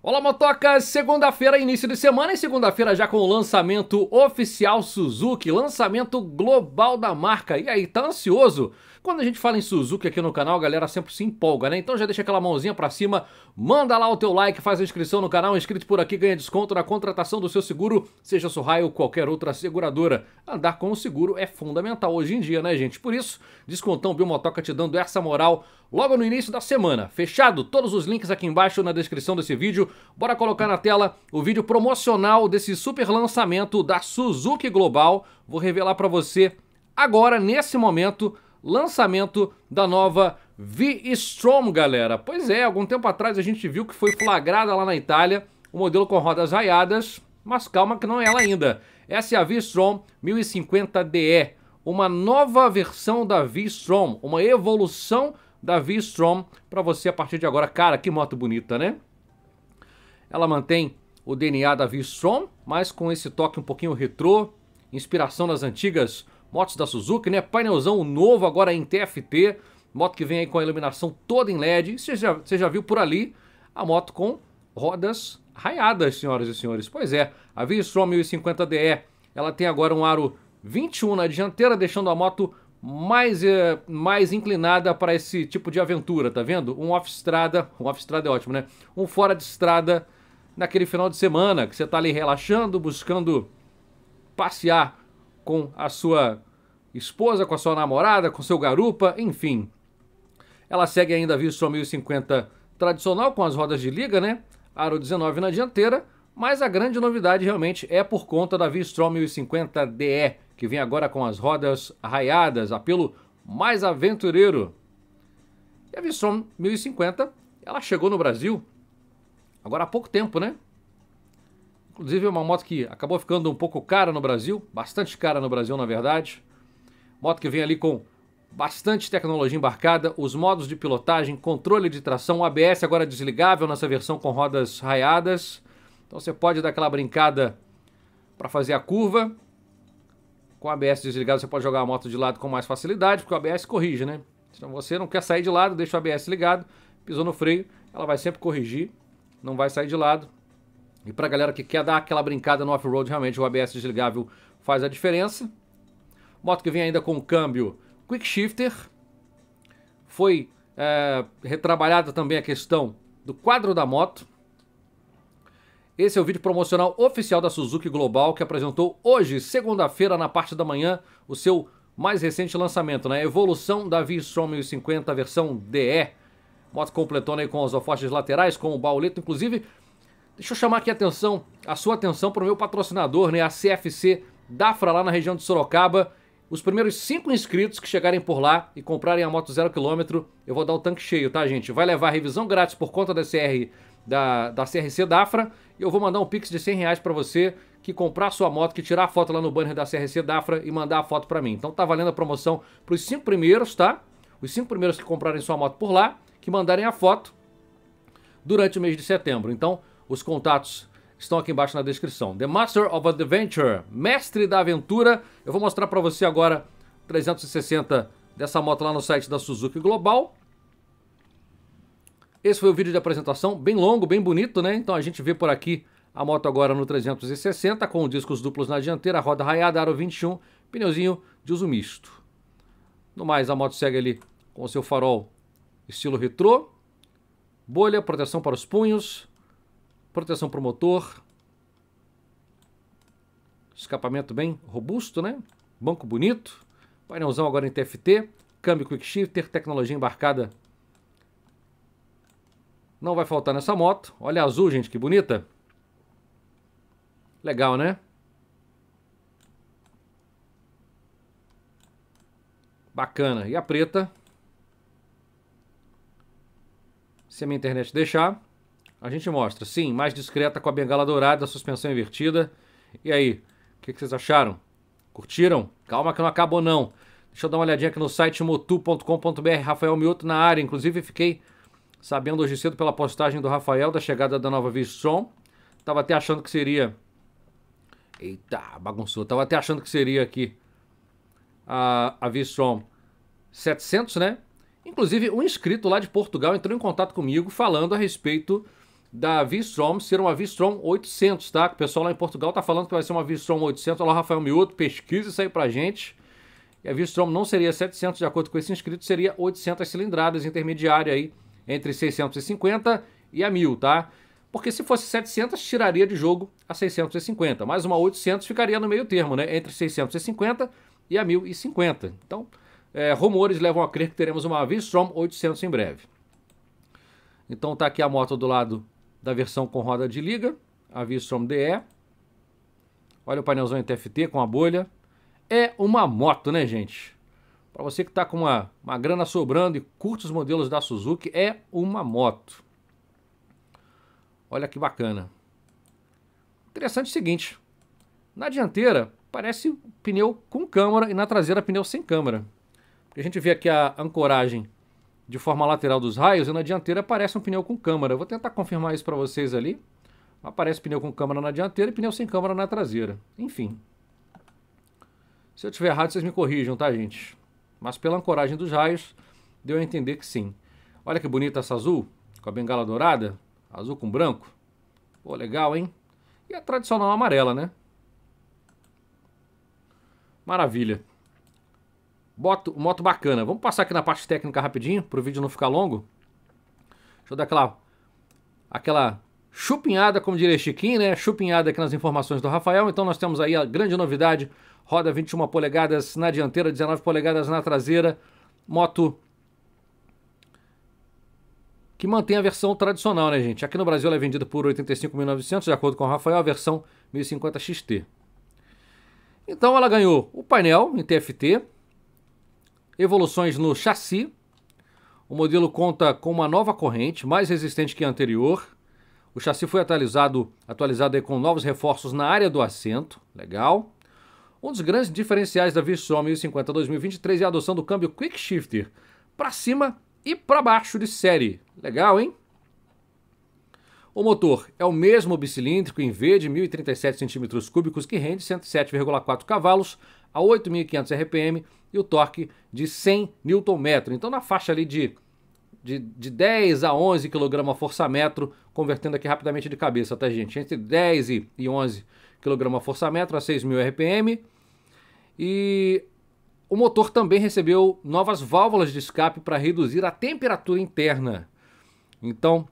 Olá, Motoca! Segunda-feira, início de semana e segunda-feira já com o lançamento oficial Suzuki, lançamento global da marca. E aí, tá ansioso? Quando a gente fala em Suzuki aqui no canal, a galera sempre se empolga, né? Então já deixa aquela mãozinha pra cima, manda lá o teu like, faz a inscrição no canal, inscrito por aqui ganha desconto na contratação do seu seguro, seja Surrai ou qualquer outra seguradora. Andar com o seguro é fundamental hoje em dia, né, gente? Por isso, descontão Biomotoca te dando essa moral logo no início da semana. Fechado? Todos os links aqui embaixo na descrição desse vídeo Bora colocar na tela o vídeo promocional desse super lançamento da Suzuki Global. Vou revelar para você agora, nesse momento, lançamento da nova V-Strom, galera. Pois é, algum tempo atrás a gente viu que foi flagrada lá na Itália o modelo com rodas raiadas, mas calma que não é ela ainda. Essa é a V-Strom 1050DE, uma nova versão da V-Strom, uma evolução da V-Strom para você a partir de agora. Cara, que moto bonita, né? Ela mantém o DNA da V-Strom, mas com esse toque um pouquinho retrô, inspiração nas antigas motos da Suzuki, né? Painelzão novo agora em TFT, moto que vem aí com a iluminação toda em LED. Você já, você já viu por ali a moto com rodas raiadas, senhoras e senhores. Pois é, a V-Strom 1050DE, ela tem agora um aro 21 na dianteira, deixando a moto mais, é, mais inclinada para esse tipo de aventura, tá vendo? Um off strada, um off strada é ótimo, né? Um fora de estrada naquele final de semana que você está ali relaxando, buscando passear com a sua esposa, com a sua namorada, com seu garupa, enfim. Ela segue ainda a Vistro 1050 tradicional com as rodas de liga, né? Aro 19 na dianteira, mas a grande novidade realmente é por conta da Vistro 1050 DE, que vem agora com as rodas raiadas, apelo mais aventureiro. E a Vistro 1050, ela chegou no Brasil Agora há pouco tempo, né? Inclusive é uma moto que acabou ficando um pouco cara no Brasil, bastante cara no Brasil, na verdade. Moto que vem ali com bastante tecnologia embarcada, os modos de pilotagem, controle de tração, ABS agora desligável nessa versão com rodas raiadas. Então você pode dar aquela brincada para fazer a curva. Com o ABS desligado você pode jogar a moto de lado com mais facilidade, porque o ABS corrige, né? Se então, você não quer sair de lado, deixa o ABS ligado, pisou no freio, ela vai sempre corrigir não vai sair de lado. E para a galera que quer dar aquela brincada no off-road, realmente o ABS desligável faz a diferença. Moto que vem ainda com o câmbio Quick Shifter. Foi é, retrabalhada também a questão do quadro da moto. Esse é o vídeo promocional oficial da Suzuki Global, que apresentou hoje, segunda-feira, na parte da manhã, o seu mais recente lançamento, né? Evolução da V-Strom 1050, versão DE. Moto completona aí com os alforjes laterais, com o bauleto, inclusive. Deixa eu chamar aqui a atenção, a sua atenção para o meu patrocinador, né? A CFC Dafra lá na região de Sorocaba. Os primeiros cinco inscritos que chegarem por lá e comprarem a moto zero quilômetro, eu vou dar o tanque cheio, tá, gente? Vai levar revisão grátis por conta da CR da, da CRC Dafra e eu vou mandar um pix de 100 reais para você que comprar sua moto, que tirar a foto lá no banner da CRC Dafra e mandar a foto para mim. Então tá valendo a promoção para os cinco primeiros, tá? Os cinco primeiros que comprarem sua moto por lá que mandarem a foto durante o mês de setembro. Então, os contatos estão aqui embaixo na descrição. The Master of Adventure, mestre da aventura. Eu vou mostrar para você agora 360 dessa moto lá no site da Suzuki Global. Esse foi o vídeo de apresentação, bem longo, bem bonito, né? Então a gente vê por aqui a moto agora no 360 com discos duplos na dianteira, roda raiada, aro 21, pneuzinho de uso misto. No mais, a moto segue ali com o seu farol estilo retrô, bolha, proteção para os punhos, proteção para o motor, escapamento bem robusto, né? Banco bonito, painelzão agora em TFT, câmbio quick shifter, tecnologia embarcada. Não vai faltar nessa moto. Olha a azul, gente, que bonita. Legal, né? Bacana. E a preta, Se a minha internet deixar, a gente mostra. Sim, mais discreta com a bengala dourada, a suspensão invertida. E aí, o que, que, vocês acharam? Curtiram? Calma que não acabou não. Deixa eu dar uma olhadinha aqui no site motu.com.br. Rafael Mioto na área. Inclusive, fiquei sabendo hoje cedo pela postagem do Rafael da chegada da nova Vision. Tava até achando que seria... Eita, bagunçou. Tava até achando que seria aqui a, a Vision 700, né? Inclusive, um inscrito lá de Portugal entrou em contato comigo falando a respeito da Vistrom ser uma Vistrom 800, tá? O pessoal lá em Portugal tá falando que vai ser uma Vistrom 800. Olha lá, Rafael Mioto, pesquisa isso aí pra gente. E a Vistrom não seria 700, de acordo com esse inscrito, seria 800 cilindradas intermediária aí, entre 650 e a 1000, tá? Porque se fosse 700, tiraria de jogo a 650. Mais uma 800 ficaria no meio termo, né? Entre 650 e a 1050. Então, é, rumores levam a crer que teremos uma V-Strom 800 em breve. Então tá aqui a moto do lado da versão com roda de liga, a V-Strom DE. Olha o painelzão em TFT com a bolha. É uma moto, né, gente? Para você que está com uma, uma grana sobrando e curte os modelos da Suzuki, é uma moto. Olha que bacana. Interessante o seguinte. Na dianteira, parece pneu com câmara e na traseira, pneu sem câmara a gente vê aqui a ancoragem de forma lateral dos raios e na dianteira aparece um pneu com câmara. Eu vou tentar confirmar isso para vocês ali. Aparece pneu com câmara na dianteira e pneu sem câmara na traseira. Enfim. Se eu tiver errado, vocês me corrijam, tá, gente? Mas pela ancoragem dos raios, deu a entender que sim. Olha que bonita essa azul, com a bengala dourada, azul com branco. Pô, legal, hein? E a tradicional amarela, né? Maravilha. Moto, moto bacana. Vamos passar aqui na parte técnica rapidinho, para o vídeo não ficar longo. Deixa eu dar aquela, aquela chupinhada, como diria Chiquinho, né? Chupinhada aqui nas informações do Rafael. Então nós temos aí a grande novidade, roda 21 polegadas na dianteira, 19 polegadas na traseira, moto que mantém a versão tradicional, né, gente? Aqui no Brasil ela é vendida por 85.900, de acordo com o Rafael, a versão 1050 XT. Então ela ganhou o painel em TFT, evoluções no chassi. O modelo conta com uma nova corrente, mais resistente que a anterior. O chassi foi atualizado, atualizado com novos reforços na área do assento. Legal. Um dos grandes diferenciais da Vistron 1050 2023 é a adoção do câmbio Quick Shifter para cima e para baixo de série. Legal, hein? O motor é o mesmo bicilíndrico em V de 1.037 cm3 que rende 107,4 cavalos a 8.500 RPM e o torque de 100 Nm. Então na faixa ali de, de, de 10 a 11 kgfm, convertendo aqui rapidamente de cabeça, tá gente? Entre 10 e, e 11 kgfm a 6.000 RPM. E o motor também recebeu novas válvulas de escape para reduzir a temperatura interna. Então,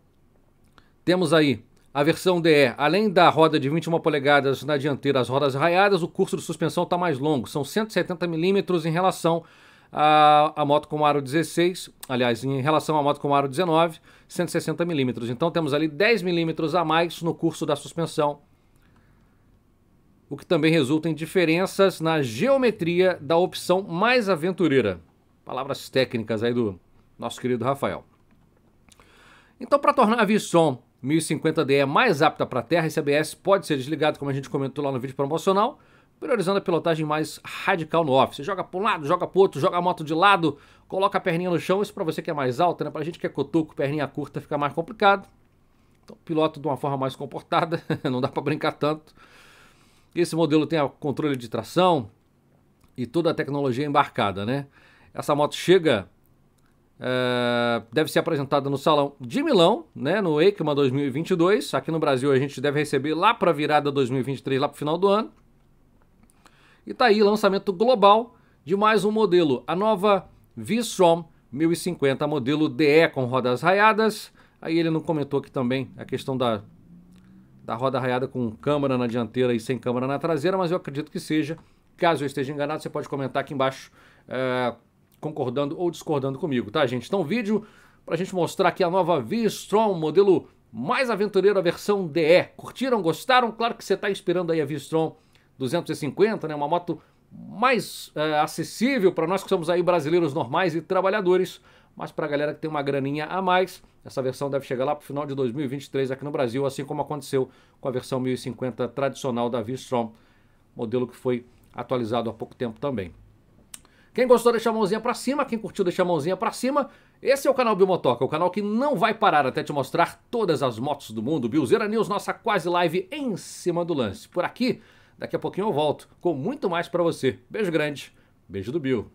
temos aí a versão DE, é, além da roda de 21 polegadas na dianteira, as rodas raiadas, o curso de suspensão está mais longo, são 170 milímetros em relação à, moto com aro 16, aliás, em relação à moto com aro 19, 160 milímetros. Então temos ali 10 milímetros a mais no curso da suspensão, o que também resulta em diferenças na geometria da opção mais aventureira. Palavras técnicas aí do nosso querido Rafael. Então, para tornar a Visson 1050D é mais apta para terra, esse ABS pode ser desligado, como a gente comentou lá no vídeo promocional, priorizando a pilotagem mais radical no off. Você joga para um lado, joga para outro, joga a moto de lado, coloca a perninha no chão, isso para você que é mais alta, né? para a gente que é cotoco, perninha curta fica mais complicado. Então, piloto de uma forma mais comportada, não dá para brincar tanto. Esse modelo tem controle de tração e toda a tecnologia embarcada, né? Essa moto chega é, deve ser apresentada no Salão de Milão, né, no EICMA 2022. Aqui no Brasil a gente deve receber lá para a virada 2023, lá para o final do ano. E tá aí lançamento global de mais um modelo, a nova V-Strom 1050, modelo DE com rodas raiadas. Aí ele não comentou aqui também a questão da, da roda raiada com câmera na dianteira e sem câmera na traseira, mas eu acredito que seja. Caso eu esteja enganado, você pode comentar aqui embaixo. Uh, concordando ou discordando comigo, tá, gente? Então, vídeo para a gente mostrar aqui a nova V-Strong, modelo mais aventureiro, a versão DE. Curtiram? Gostaram? Claro que você está esperando aí a V-Strong 250, né? Uma moto mais é, acessível para nós que somos aí brasileiros normais e trabalhadores, mas para a galera que tem uma graninha a mais, essa versão deve chegar lá para o final de 2023 aqui no Brasil, assim como aconteceu com a versão 1050 tradicional da V-Strom, modelo que foi atualizado há pouco tempo também. Quem gostou, deixa a mãozinha pra cima. Quem curtiu, deixa a mãozinha pra cima. Esse é o canal Bilmotoca, o canal que não vai parar até te mostrar todas as motos do mundo. Bilzeira News, nossa quase live em cima do lance. Por aqui, daqui a pouquinho eu volto com muito mais para você. Beijo grande, beijo do Bill.